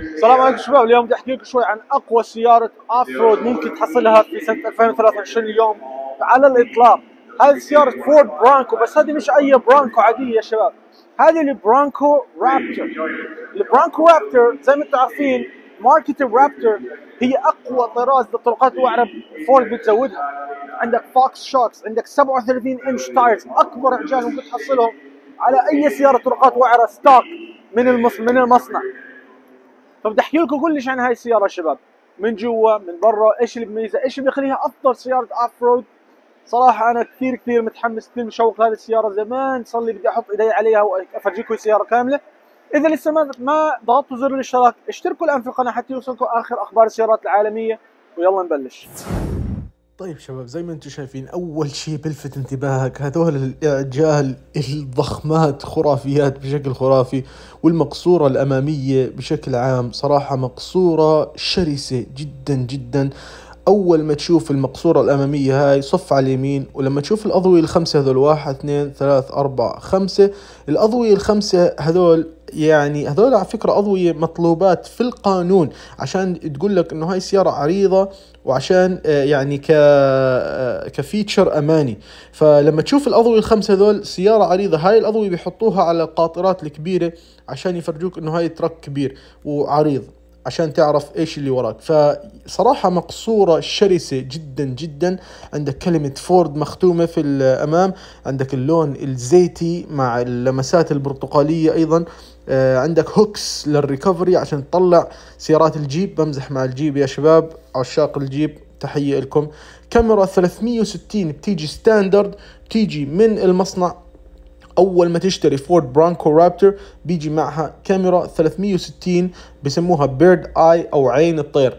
السلام عليكم شباب اليوم بدي احكي لكم شوي عن اقوى سياره افرود رود ممكن تحصلها في سنه 2023 اليوم على الاطلاق هذه سياره فورد برانكو بس هذه مش اي برانكو عاديه يا شباب هذه البرانكو رابتر البرانكو رابتر زي ما انتم عارفين ماركت الرابتر هي اقوى طراز للطرقات الوعرة فورد بتزودها عندك فوكس شوكس عندك 37 انش تايرز اكبر عجال ممكن تحصلهم على اي سياره طرقات وعره ستوك من من المصنع فبدي احكي لكم كلش عن هاي السياره شباب من جوا من برا ايش اللي بميزها ايش اللي بيخليها افضل سياره اوف رود صراحه انا كثير كثير متحمس كثير مشوق لهذه السياره زمان صار لي بدي احط ايدي عليها وافرجيكم السياره كامله اذا لسه ما ما ضغطتوا زر الاشتراك اشتركوا الان في القناه حتى يوصلكم اخر اخبار السيارات العالميه ويلا نبلش طيب شباب زي ما انتم شايفين اول شيء بلفت انتباهك هذول الاعجال الضخمات خرافيات بشكل خرافي والمقصوره الاماميه بشكل عام صراحه مقصوره شرسه جدا جدا اول ما تشوف المقصورة الامامية هاي صف على اليمين ولما تشوف الاضوية الخمسة هذول واحد اثنين ثلاث اربعة خمسة الاضوية الخمسة هذول يعني هذول على فكرة أضوية مطلوبات في القانون عشان تقول لك إنه هاي سيارة عريضة وعشان آه، يعني ك آه، كفيتشر أماني فلما تشوف الأضوية الخمسة هذول سيارة عريضة هاي الأضوية بيحطوها على القاطرات الكبيرة عشان يفرجوك إنه هاي ترك كبير وعريض عشان تعرف ايش اللي وراك فصراحه مقصوره شرسه جدا جدا عندك كلمه فورد مختومه في الامام عندك اللون الزيتي مع اللمسات البرتقاليه ايضا آه، عندك هوكس للريكفري عشان تطلع سيارات الجيب بمزح مع الجيب يا شباب عشاق الجيب تحيه لكم كاميرا 360 بتيجي ستاندرد بتيجي من المصنع اول ما تشتري فورد برانكو رابتر بيجي معها كاميرا 360 بسموها بيرد اي او عين الطير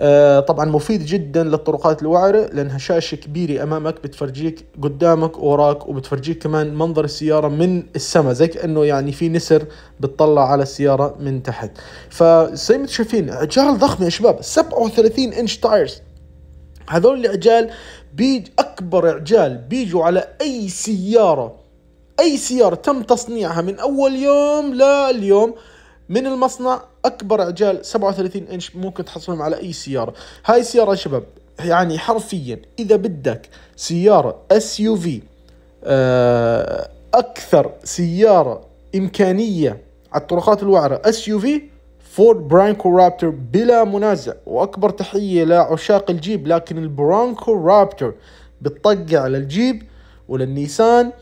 آه، طبعا مفيد جدا للطرقات الوعرة لأنها شاشة كبيرة أمامك بتفرجيك قدامك وراك وبتفرجيك كمان منظر السيارة من السماء زي كأنه يعني في نسر بتطلع على السيارة من تحت فزي ما انتم شايفين عجال ضخمة يا شباب 37 انش تايرز هذول العجال بيج أكبر عجال بيجوا على أي سيارة أي سيارة تم تصنيعها من أول يوم لليوم من المصنع أكبر عجال 37 إنش ممكن تحصلهم على أي سيارة هاي السيارة شباب يعني حرفيا إذا بدك سيارة اس يو في أكثر سيارة إمكانية على الطرقات الوعرة اس يو في فورد برانكو رابتر بلا منازع واكبر تحيه لعشاق الجيب لكن البرانكو رابتر بتطقع للجيب وللنيسان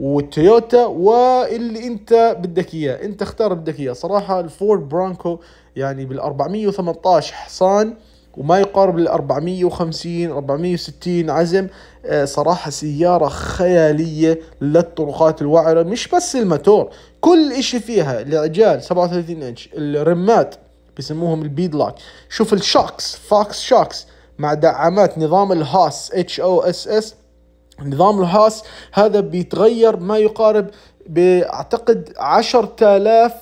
والتويوتا واللي انت بدك اياه انت اختار بدك اياه صراحه الفورد برانكو يعني بال 418 حصان وما يقارب ال 450 460 عزم آه، صراحة سيارة خيالية للطرقات الوعرة مش بس الماتور كل اشي فيها العجال 37 انش الرمات بسموهم البيدلاك شوف الشوكس فاكس شوكس مع دعامات نظام الهاس اتش او اس اس نظام الهاس هذا بيتغير ما يقارب بأعتقد عشرة آلاف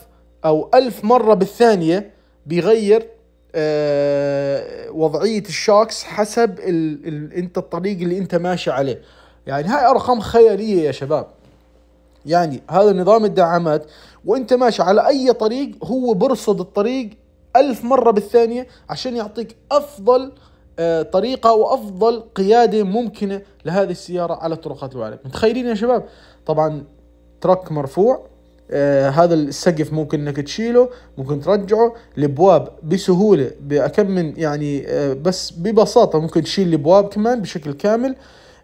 أو ألف مرة بالثانية بيغير آه، وضعية الشاكس حسب الـ الـ انت الطريق اللي انت ماشي عليه يعني هاي أرقام خيالية يا شباب يعني هذا نظام الدعامات وانت ماشي على أي طريق هو برصد الطريق ألف مرة بالثانية عشان يعطيك أفضل طريقة وأفضل قيادة ممكنة لهذه السيارة على طرقات العالم متخيلين يا شباب طبعا ترك مرفوع آه هذا السقف ممكن انك تشيله ممكن ترجعه الابواب بسهوله باكم من يعني آه بس ببساطه ممكن تشيل الابواب كمان بشكل كامل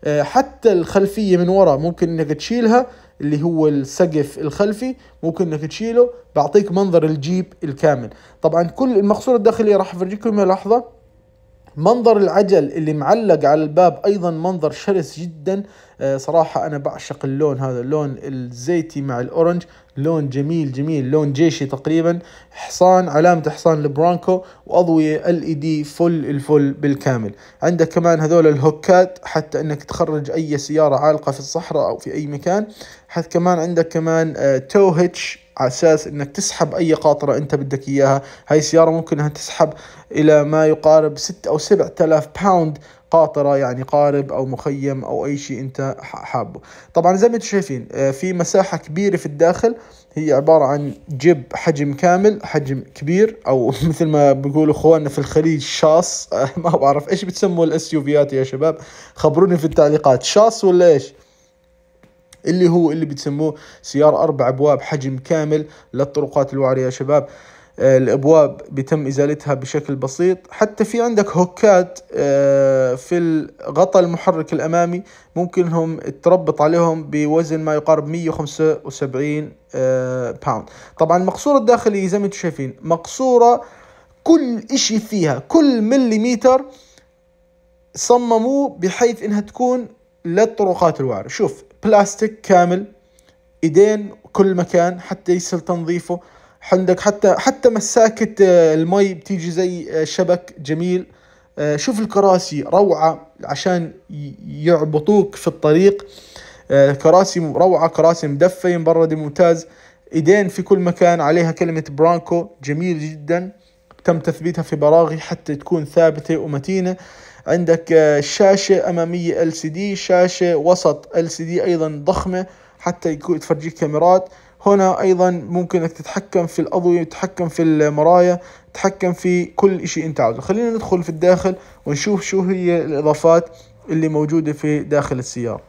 آه حتى الخلفيه من ورا ممكن انك تشيلها اللي هو السقف الخلفي ممكن انك تشيله بعطيك منظر الجيب الكامل طبعا كل المقصوره الداخليه راح افرجيكم لحظه منظر العجل اللي معلق على الباب ايضا منظر شرس جدا آه، صراحة انا بعشق اللون هذا اللون الزيتي مع الاورنج لون جميل جميل لون جيشي تقريبا حصان علامة حصان البرانكو واضوية ال اي دي فل الفل بالكامل عندك كمان هذول الهوكات حتى انك تخرج اي سيارة عالقة في الصحراء او في اي مكان حتى كمان عندك كمان آه، تو هيتش على اساس انك تسحب اي قاطره انت بدك اياها هاي السياره ممكن انها تسحب الى ما يقارب 6 او 7000 باوند قاطره يعني قارب او مخيم او اي شيء انت حابه طبعا زي ما انتم شايفين آه، في مساحه كبيره في الداخل هي عباره عن جيب حجم كامل حجم كبير او مثل ما بيقولوا اخواننا في الخليج شاص ما بعرف ايش بتسموا الاس يا شباب خبروني في التعليقات شاص ولا ايش اللي هو اللي بتسموه سيار أربع أبواب حجم كامل للطرقات الوعرة يا شباب آه، الابواب بتم ازالتها بشكل بسيط حتى في عندك هوكات آه، في غطاء المحرك الامامي ممكن هم تربط عليهم بوزن ما يقارب 175 باوند آه، طبعا المقصوره الداخليه زي ما انتم شايفين مقصوره كل اشي فيها كل مليمتر صمموه بحيث انها تكون للطرقات الوعرة شوف بلاستيك كامل ايدين كل مكان حتى يسهل تنظيفه عندك حتى حتى مساكة آه، المي بتيجي زي آه، شبك جميل آه، شوف الكراسي روعة عشان يعبطوك في الطريق كراسي روعة كراسي مدفية مبردة ممتاز ايدين في كل مكان عليها كلمة برانكو جميل جدا تم تثبيتها في براغي حتى تكون ثابتة ومتينة عندك آه، شاشة أمامية LCD شاشة وسط LCD أيضا ضخمة حتى يكون تفرجيك كاميرات هنا أيضا ممكن أنك تتحكم في الأضوية تتحكم في المرايا تتحكم في كل شيء أنت عاوزه خلينا ندخل في الداخل ونشوف شو هي الإضافات اللي موجودة في داخل السيارة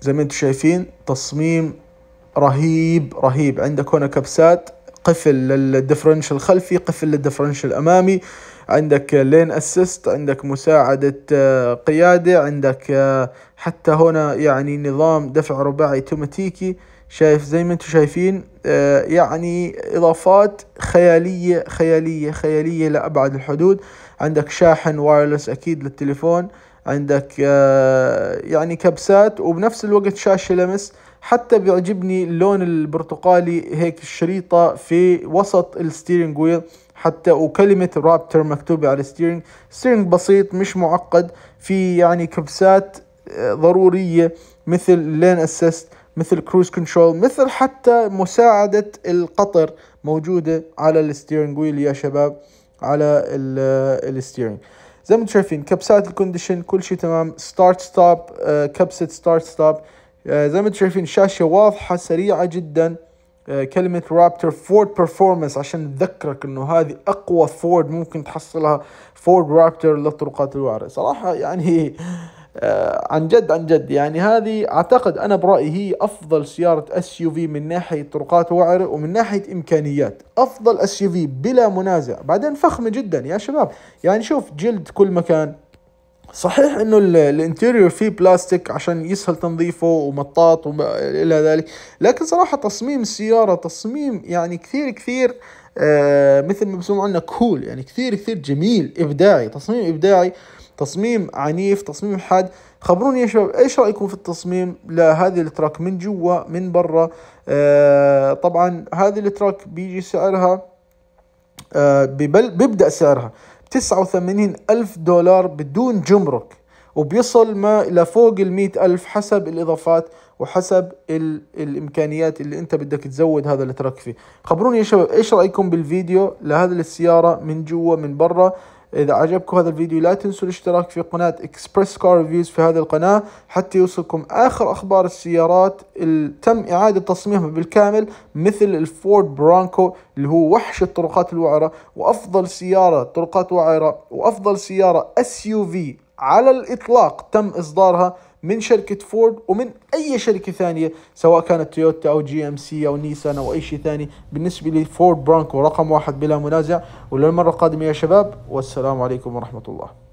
زي ما انتم شايفين تصميم رهيب رهيب عندك هنا كبسات قفل للدفرنش الخلفي قفل للدفرنش الامامي عندك لين اسيست عندك مساعدة آه، قيادة عندك آه، حتى هنا يعني نظام دفع رباعي توماتيكي شايف زي ما انتم شايفين آه، يعني اضافات خيالية خيالية خيالية لأبعد الحدود عندك شاحن وايرلس اكيد للتليفون عندك يعني كبسات وبنفس الوقت شاشة لمس حتى بيعجبني اللون البرتقالي هيك الشريطة في وسط الستيرنج ويل حتى وكلمة رابتر مكتوبة على الستيرنج ستيرنج بسيط مش معقد في يعني كبسات آه، ضرورية مثل لين اسيست مثل كروز كنترول مثل حتى مساعدة القطر موجودة على الستيرنج ويل يا شباب على آه، الستيرنج زي ما انتم شايفين كبسات الكونديشن كل شيء تمام ستارت ستوب آه، كبسة ستارت ستوب آه، زي ما انتم شايفين الشاشه واضحه سريعه جدا آه، كلمة رابتر فورد برفورمانس عشان تذكرك انه هذه اقوى فورد ممكن تحصلها فورد رابتر للطرقات الوعرة صراحة يعني آه، عن جد عن جد يعني هذه اعتقد انا برايي هي افضل سياره اس يو في من ناحيه طرقات وعره ومن ناحيه امكانيات افضل اس يو في بلا منازع بعدين فخمه جدا يا شباب يعني شوف جلد كل مكان صحيح انه الانتيريور فيه بلاستيك عشان يسهل تنظيفه ومطاط والى ذلك لكن صراحه تصميم السياره تصميم يعني كثير كثير آه مثل ما بسمعوا عنا كول يعني كثير كثير جميل ابداعي تصميم ابداعي تصميم عنيف تصميم حاد خبروني يا شباب ايش رايكم في التصميم لهذه التراك من جوا من برا آه طبعا هذه التراك بيجي سعرها آه ببل بيبدا سعرها 89 ألف دولار بدون جمرك وبيصل ما إلى فوق ال ألف حسب الإضافات وحسب ال الإمكانيات اللي أنت بدك تزود هذا التراك فيه خبروني يا شباب إيش رأيكم بالفيديو لهذه السيارة من جوا من برا إذا عجبكم هذا الفيديو لا تنسوا الاشتراك في قناة إكسبرس كار ريفيوز في هذه القناة حتى يوصلكم آخر أخبار السيارات اللي تم إعادة تصميمها بالكامل مثل الفورد برانكو اللي هو وحش الطرقات الوعرة وأفضل سيارة طرقات وعرة وأفضل سيارة SUV على الإطلاق تم إصدارها من شركة فورد ومن أي شركة ثانية سواء كانت تويوتا أو جي أم سي أو نيسان أو أي شيء ثاني بالنسبة لي فورد برانكو رقم واحد بلا منازع وللمرة القادمة يا شباب والسلام عليكم ورحمة الله